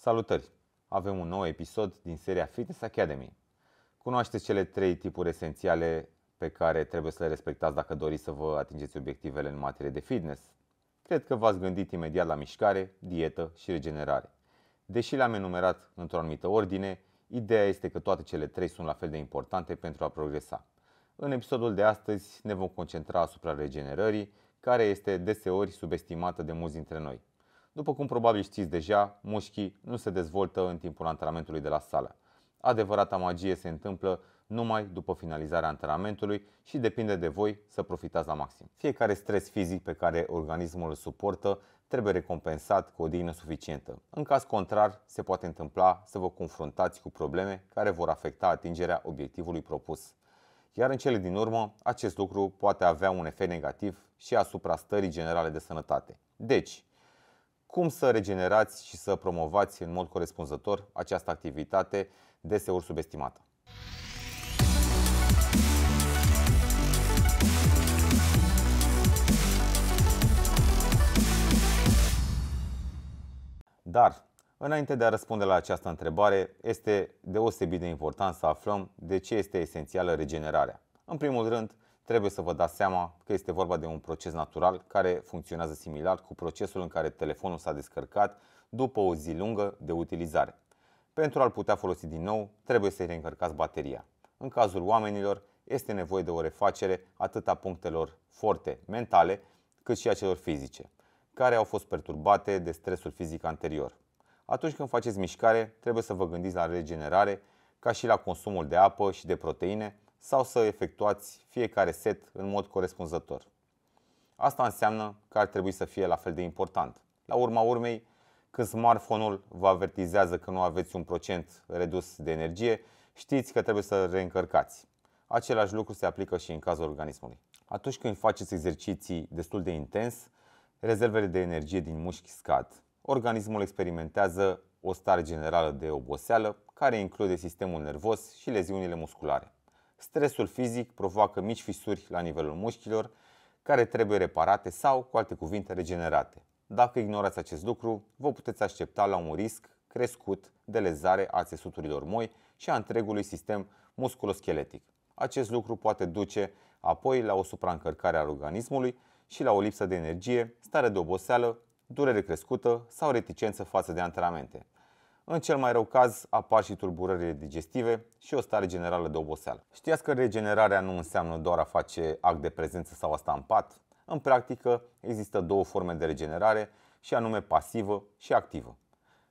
Salutări! Avem un nou episod din seria Fitness Academy. Cunoașteți cele trei tipuri esențiale pe care trebuie să le respectați dacă doriți să vă atingeți obiectivele în materie de fitness. Cred că v-ați gândit imediat la mișcare, dietă și regenerare. Deși le-am enumerat într-o anumită ordine, ideea este că toate cele trei sunt la fel de importante pentru a progresa. În episodul de astăzi ne vom concentra asupra regenerării, care este deseori subestimată de mulți dintre noi. După cum probabil știți deja, mușchii nu se dezvoltă în timpul antrenamentului de la sală. Adevărata magie se întâmplă numai după finalizarea antrenamentului și depinde de voi să profitați la maxim. Fiecare stres fizic pe care organismul îl suportă trebuie recompensat cu o dină suficientă. În caz contrar, se poate întâmpla să vă confruntați cu probleme care vor afecta atingerea obiectivului propus. Iar în cele din urmă, acest lucru poate avea un efect negativ și asupra stării generale de sănătate. Deci, cum să regenerați și să promovați în mod corespunzător această activitate deseori subestimată. Dar, înainte de a răspunde la această întrebare, este deosebit de important să aflăm de ce este esențială regenerarea. În primul rând, trebuie să vă dați seama că este vorba de un proces natural care funcționează similar cu procesul în care telefonul s-a descărcat după o zi lungă de utilizare. Pentru a-l putea folosi din nou, trebuie să-i reîncărcați bateria. În cazul oamenilor, este nevoie de o refacere atât a punctelor forte mentale, cât și a celor fizice, care au fost perturbate de stresul fizic anterior. Atunci când faceți mișcare, trebuie să vă gândiți la regenerare, ca și la consumul de apă și de proteine, sau să efectuați fiecare set în mod corespunzător. Asta înseamnă că ar trebui să fie la fel de important. La urma urmei, când smartphone-ul vă avertizează că nu aveți un procent redus de energie, știți că trebuie să reîncărcați. Același lucru se aplică și în cazul organismului. Atunci când faceți exerciții destul de intens, rezervele de energie din mușchi scad. Organismul experimentează o stare generală de oboseală, care include sistemul nervos și leziunile musculare. Stresul fizic provoacă mici fisuri la nivelul mușchilor, care trebuie reparate sau, cu alte cuvinte, regenerate. Dacă ignorați acest lucru, vă puteți aștepta la un risc crescut de lezare a țesuturilor moi și a întregului sistem musculoscheletic. Acest lucru poate duce apoi la o supraîncărcare a organismului și la o lipsă de energie, stare de oboseală, durere crescută sau reticență față de antrenamente. În cel mai rău caz apar și tulburările digestive și o stare generală de oboseală. Știați că regenerarea nu înseamnă doar a face act de prezență sau a sta în pat? În practică există două forme de regenerare și anume pasivă și activă.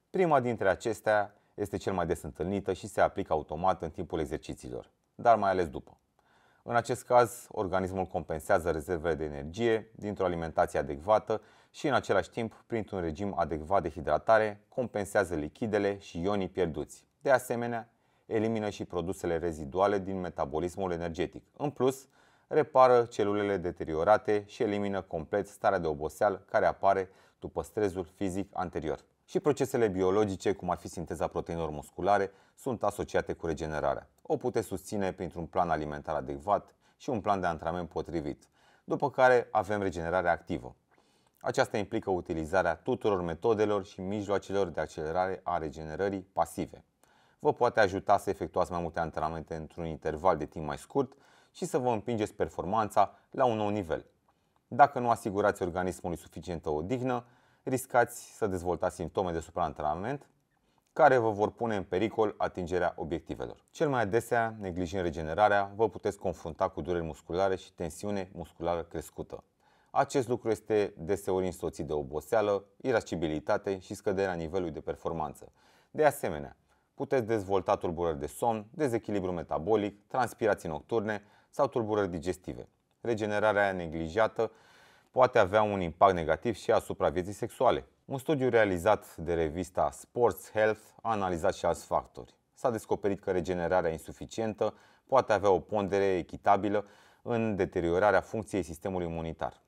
Prima dintre acestea este cel mai des întâlnită și se aplică automat în timpul exercițiilor, dar mai ales după. În acest caz, organismul compensează rezervele de energie dintr-o alimentație adecvată și în același timp, printr-un regim adecvat de hidratare, compensează lichidele și ionii pierduți. De asemenea, elimină și produsele reziduale din metabolismul energetic. În plus, repară celulele deteriorate și elimină complet starea de oboseală care apare după stresul fizic anterior. Și procesele biologice, cum ar fi sinteza proteinelor musculare, sunt asociate cu regenerarea o puteți susține printr-un plan alimentar adecvat și un plan de antrenament potrivit, după care avem regenerare activă. Aceasta implică utilizarea tuturor metodelor și mijloacelor de accelerare a regenerării pasive. Vă poate ajuta să efectuați mai multe antrenamente într-un interval de timp mai scurt și să vă împingeți performanța la un nou nivel. Dacă nu asigurați organismului suficientă odihnă, riscați să dezvoltați simptome de supraantrenament, care vă vor pune în pericol atingerea obiectivelor. Cel mai adesea, neglijând regenerarea, vă puteți confrunta cu dureri musculare și tensiune musculară crescută. Acest lucru este deseori însoțit de oboseală, irascibilitate și scăderea nivelului de performanță. De asemenea, puteți dezvolta tulburări de somn, dezechilibru metabolic, transpirații nocturne sau tulburări digestive. Regenerarea neglijată poate avea un impact negativ și asupra vieții sexuale, un studiu realizat de revista Sports Health a analizat și alți factori. S-a descoperit că regenerarea insuficientă poate avea o pondere echitabilă în deteriorarea funcției sistemului imunitar.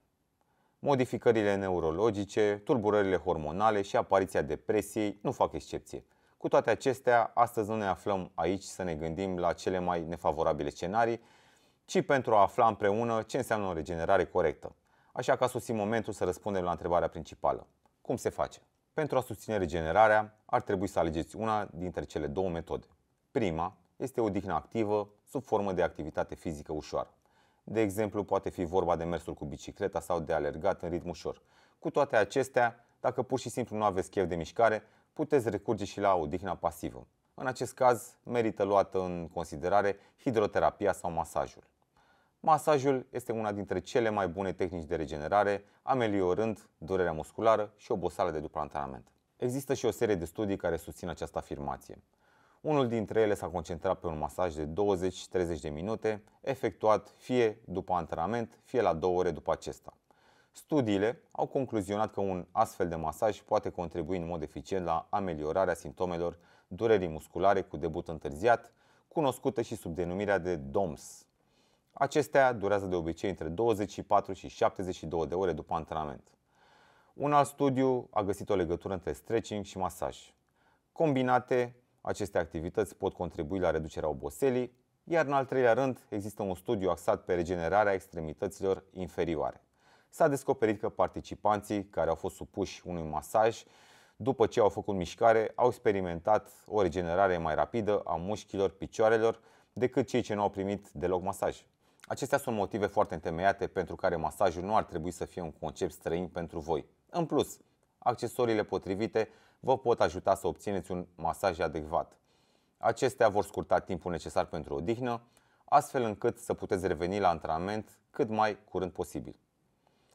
Modificările neurologice, tulburările hormonale și apariția depresiei nu fac excepție. Cu toate acestea, astăzi nu ne aflăm aici să ne gândim la cele mai nefavorabile scenarii, ci pentru a afla împreună ce înseamnă o regenerare corectă. Așa că a sosit momentul să răspundem la întrebarea principală. Cum se face? Pentru a susține regenerarea, ar trebui să alegeți una dintre cele două metode. Prima este odihna activă sub formă de activitate fizică ușoară. De exemplu, poate fi vorba de mersul cu bicicleta sau de alergat în ritm ușor. Cu toate acestea, dacă pur și simplu nu aveți chef de mișcare, puteți recurge și la odihna pasivă. În acest caz, merită luată în considerare hidroterapia sau masajul. Masajul este una dintre cele mai bune tehnici de regenerare, ameliorând durerea musculară și oboseala de după antrenament. Există și o serie de studii care susțin această afirmație. Unul dintre ele s-a concentrat pe un masaj de 20-30 de minute, efectuat fie după antrenament, fie la două ore după acesta. Studiile au concluzionat că un astfel de masaj poate contribui în mod eficient la ameliorarea simptomelor durerii musculare cu debut întârziat, cunoscută și sub denumirea de DOMS, Acestea durează de obicei între 24 și 72 de ore după antrenament. Un alt studiu a găsit o legătură între stretching și masaj. Combinate, aceste activități pot contribui la reducerea oboselii, iar în al treilea rând există un studiu axat pe regenerarea extremităților inferioare. S-a descoperit că participanții care au fost supuși unui masaj după ce au făcut mișcare, au experimentat o regenerare mai rapidă a mușchilor picioarelor decât cei ce nu au primit deloc masaj. Acestea sunt motive foarte întemeiate pentru care masajul nu ar trebui să fie un concept străin pentru voi. În plus, accesoriile potrivite vă pot ajuta să obțineți un masaj adecvat. Acestea vor scurta timpul necesar pentru odihnă, astfel încât să puteți reveni la antrenament cât mai curând posibil.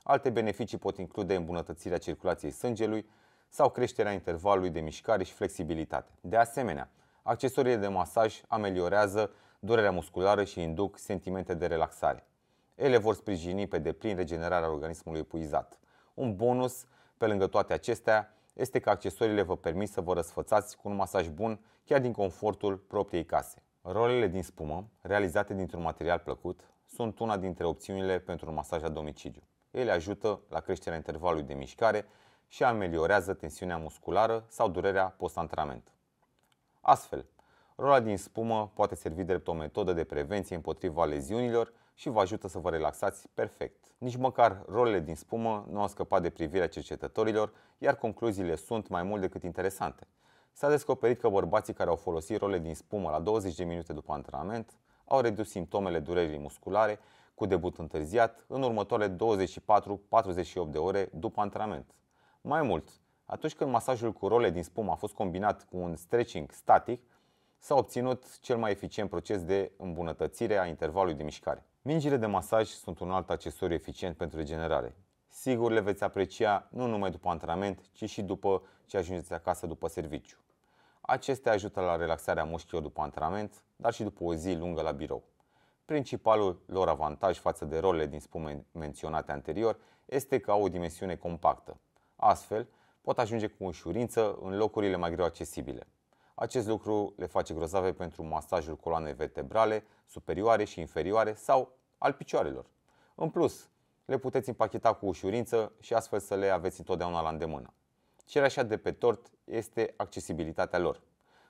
Alte beneficii pot include îmbunătățirea circulației sângelui sau creșterea intervalului de mișcare și flexibilitate. De asemenea, accesoriile de masaj ameliorează durerea musculară și induc sentimente de relaxare. Ele vor sprijini pe deplin regenerarea organismului epuizat. Un bonus, pe lângă toate acestea, este că accesoriile vă permit să vă răsfățați cu un masaj bun chiar din confortul propriei case. Rolele din spumă, realizate dintr-un material plăcut, sunt una dintre opțiunile pentru un masaj la domiciliu. Ele ajută la creșterea intervalului de mișcare și ameliorează tensiunea musculară sau durerea post antrenament Astfel, Rola din spumă poate servi drept o metodă de prevenție împotriva leziunilor și vă ajută să vă relaxați perfect. Nici măcar rolele din spumă nu au scăpat de privirea cercetătorilor, iar concluziile sunt mai mult decât interesante. S-a descoperit că bărbații care au folosit role din spumă la 20 de minute după antrenament au redus simptomele durerii musculare cu debut întârziat în următoarele 24-48 de ore după antrenament. Mai mult, atunci când masajul cu role din spumă a fost combinat cu un stretching static, s-a obținut cel mai eficient proces de îmbunătățire a intervalului de mișcare. Mingile de masaj sunt un alt accesoriu eficient pentru regenerare. Sigur le veți aprecia nu numai după antrenament, ci și după ce ajungeți acasă după serviciu. Acestea ajută la relaxarea mușchilor după antrenament, dar și după o zi lungă la birou. Principalul lor avantaj față de rolele din spume menționate anterior este că au o dimensiune compactă. Astfel, pot ajunge cu ușurință în locurile mai greu accesibile. Acest lucru le face grozave pentru masajul coloanei vertebrale, superioare și inferioare sau al picioarelor. În plus, le puteți împacheta cu ușurință și astfel să le aveți întotdeauna la îndemână. așa de pe tort este accesibilitatea lor.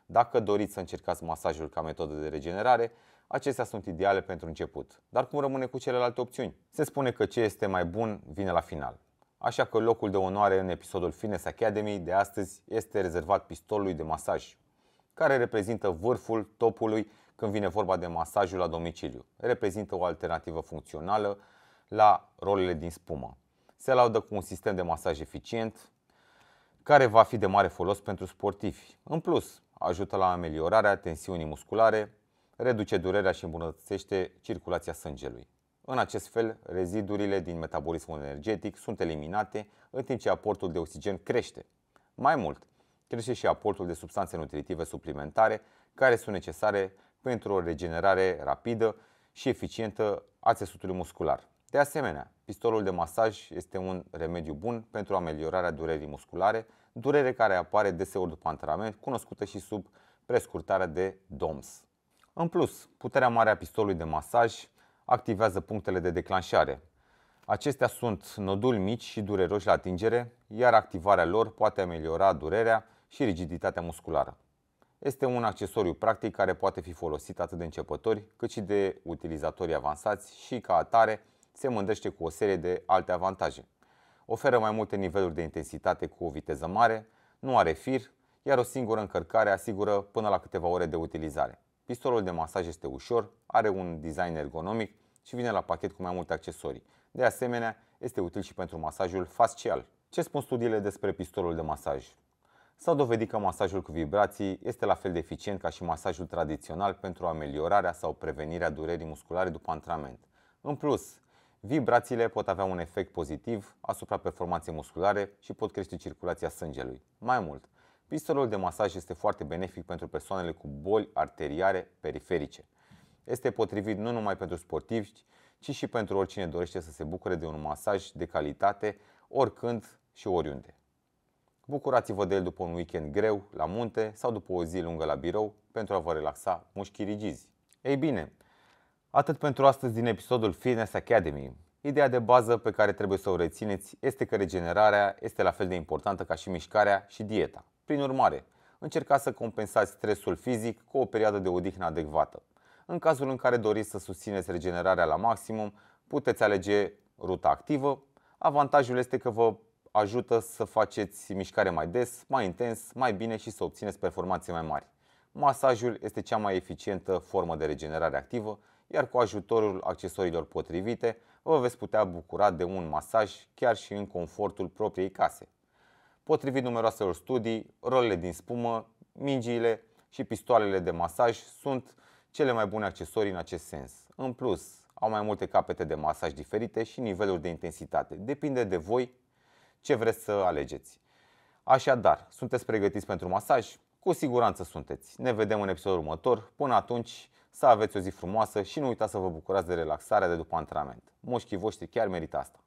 Dacă doriți să încercați masajul ca metodă de regenerare, acestea sunt ideale pentru început. Dar cum rămâne cu celelalte opțiuni? Se spune că ce este mai bun vine la final. Așa că locul de onoare în episodul Fitness Academy de astăzi este rezervat pistolului de masaj, care reprezintă vârful topului când vine vorba de masajul la domiciliu. Reprezintă o alternativă funcțională la rolele din spumă. Se laudă cu un sistem de masaj eficient, care va fi de mare folos pentru sportivi. În plus, ajută la ameliorarea tensiunii musculare, reduce durerea și îmbunătățește circulația sângelui. În acest fel, rezidurile din metabolismul energetic sunt eliminate, în timp ce aportul de oxigen crește. Mai mult, crește și aportul de substanțe nutritive suplimentare care sunt necesare pentru o regenerare rapidă și eficientă a țesutului muscular. De asemenea, pistolul de masaj este un remediu bun pentru ameliorarea durerii musculare, durere care apare deseori după antrenament, cunoscută și sub prescurtarea de DOMS. În plus, puterea mare a pistolului de masaj activează punctele de declanșare. Acestea sunt noduli mici și dureroși la atingere, iar activarea lor poate ameliora durerea și rigiditatea musculară. Este un accesoriu practic care poate fi folosit atât de începători cât și de utilizatori avansați și ca atare se mândrește cu o serie de alte avantaje. Oferă mai multe niveluri de intensitate cu o viteză mare, nu are fir, iar o singură încărcare asigură până la câteva ore de utilizare. Pistolul de masaj este ușor, are un design ergonomic și vine la pachet cu mai multe accesorii. De asemenea, este util și pentru masajul facial. Ce spun studiile despre pistolul de masaj? S-a dovedit că masajul cu vibrații este la fel de eficient ca și masajul tradițional pentru ameliorarea sau prevenirea durerii musculare după antrenament. În plus, vibrațiile pot avea un efect pozitiv asupra performanței musculare și pot crește circulația sângelui. Mai mult, pistolul de masaj este foarte benefic pentru persoanele cu boli arteriare periferice. Este potrivit nu numai pentru sportivi, ci și pentru oricine dorește să se bucure de un masaj de calitate, oricând și oriunde. Bucurați-vă de el după un weekend greu, la munte sau după o zi lungă la birou pentru a vă relaxa mușchii rigizi. Ei bine, atât pentru astăzi din episodul Fitness Academy. Ideea de bază pe care trebuie să o rețineți este că regenerarea este la fel de importantă ca și mișcarea și dieta. Prin urmare, încercați să compensați stresul fizic cu o perioadă de odihnă adecvată. În cazul în care doriți să susțineți regenerarea la maximum, puteți alege ruta activă. Avantajul este că vă ajută să faceți mișcare mai des, mai intens, mai bine și să obțineți performanțe mai mari. Masajul este cea mai eficientă formă de regenerare activă, iar cu ajutorul accesoriilor potrivite vă veți putea bucura de un masaj chiar și în confortul propriei case. Potrivit numeroaselor studii, rolele din spumă, mingiile și pistoalele de masaj sunt cele mai bune accesorii în acest sens. În plus, au mai multe capete de masaj diferite și niveluri de intensitate. Depinde de voi ce vreți să alegeți. Așadar, sunteți pregătiți pentru masaj? Cu siguranță sunteți. Ne vedem în episodul următor. Până atunci, să aveți o zi frumoasă și nu uitați să vă bucurați de relaxarea de după antrenament. Mușchii voștri chiar merită asta.